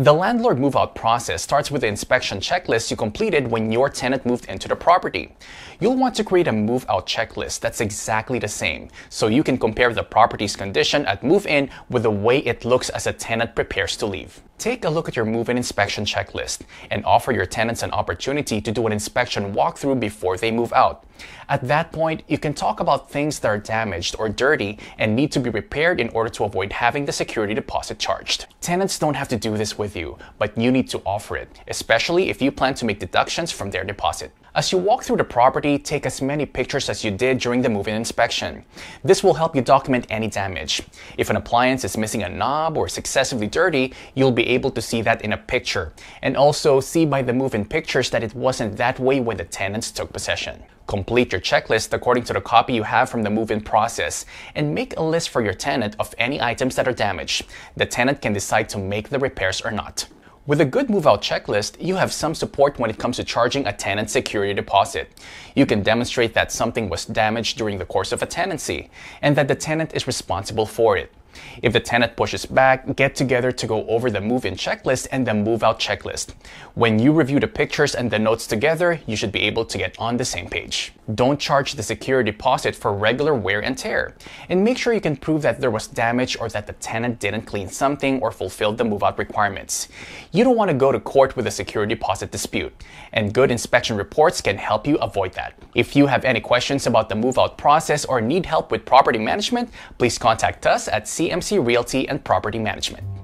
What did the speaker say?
The landlord move-out process starts with the inspection checklist you completed when your tenant moved into the property. You'll want to create a move-out checklist that's exactly the same, so you can compare the property's condition at move-in with the way it looks as a tenant prepares to leave. Take a look at your move-in inspection checklist and offer your tenants an opportunity to do an inspection walkthrough before they move out. At that point, you can talk about things that are damaged or dirty and need to be repaired in order to avoid having the security deposit charged. Tenants don't have to do this with you, but you need to offer it, especially if you plan to make deductions from their deposit. As you walk through the property, take as many pictures as you did during the move-in inspection. This will help you document any damage. If an appliance is missing a knob or is excessively dirty, you'll be able to see that in a picture, and also see by the move-in pictures that it wasn't that way when the tenants took possession. Complete your checklist according to the copy you have from the move-in process, and make a list for your tenant of any items that are damaged. The tenant can decide to make the repairs or not. With a good move-out checklist, you have some support when it comes to charging a tenant security deposit. You can demonstrate that something was damaged during the course of a tenancy, and that the tenant is responsible for it. If the tenant pushes back, get together to go over the move in checklist and the move out checklist. When you review the pictures and the notes together, you should be able to get on the same page. Don't charge the security deposit for regular wear and tear. And make sure you can prove that there was damage or that the tenant didn't clean something or fulfilled the move out requirements. You don't want to go to court with a security deposit dispute, and good inspection reports can help you avoid that. If you have any questions about the move out process or need help with property management, please contact us at CMC Realty and Property Management.